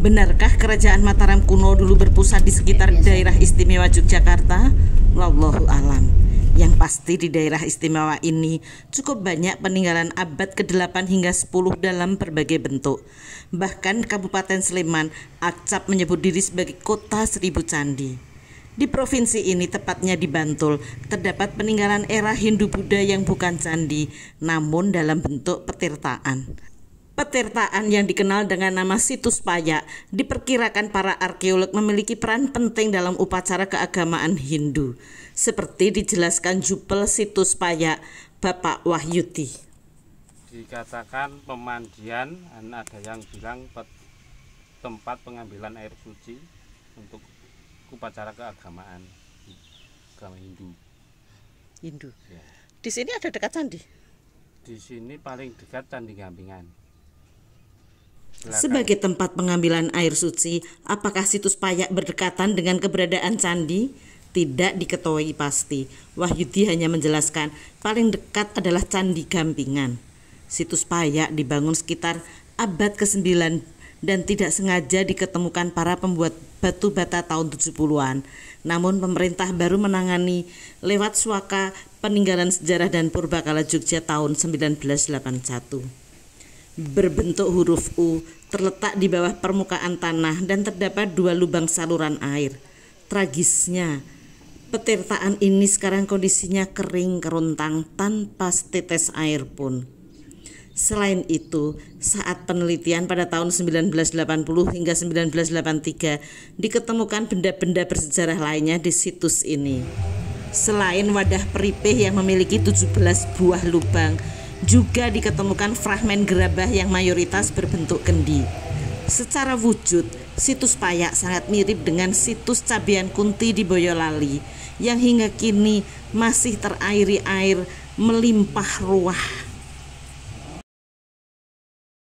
Benarkah kerajaan Mataram kuno dulu berpusat di sekitar iya, iya, iya. daerah istimewa Yogyakarta? Wallahu alam. Yang pasti di daerah istimewa ini cukup banyak peninggalan abad ke-8 hingga 10 dalam berbagai bentuk. Bahkan Kabupaten Sleman acap menyebut diri sebagai kota seribu candi. Di provinsi ini, tepatnya di Bantul, terdapat peninggalan era Hindu-Buddha yang bukan candi, namun dalam bentuk petirtaan. Petirtaan yang dikenal dengan nama situs Payak diperkirakan para arkeolog memiliki peran penting dalam upacara keagamaan Hindu, seperti dijelaskan Jupel Situs Payak, Bapak Wahyuti. Dikatakan pemandian, ada yang bilang tempat pengambilan air suci untuk upacara keagamaan agama Hindu. Hindu. Ya. Di sini ada dekat candi. Di sini paling dekat candi gampingan. Sebagai tempat pengambilan air suci, apakah situs Payak berdekatan dengan keberadaan candi? Tidak diketahui pasti. Wahyudi hanya menjelaskan, paling dekat adalah Candi Gampingan. Situs Payak dibangun sekitar abad ke-9 dan tidak sengaja diketemukan para pembuat batu bata tahun 70-an. Namun pemerintah baru menangani lewat suaka peninggalan sejarah dan purbakala Jogja tahun 1981 berbentuk huruf U terletak di bawah permukaan tanah dan terdapat dua lubang saluran air. Tragisnya, petirtaan ini sekarang kondisinya kering keruntang tanpa setetes air pun. Selain itu, saat penelitian pada tahun 1980 hingga 1983 diketemukan benda-benda bersejarah lainnya di situs ini. Selain wadah peripih yang memiliki 17 buah lubang, juga diketemukan fragmen gerabah yang mayoritas berbentuk kendi. Secara wujud, situs Payak sangat mirip dengan situs Cabian Kunti di Boyolali yang hingga kini masih terairi air melimpah ruah.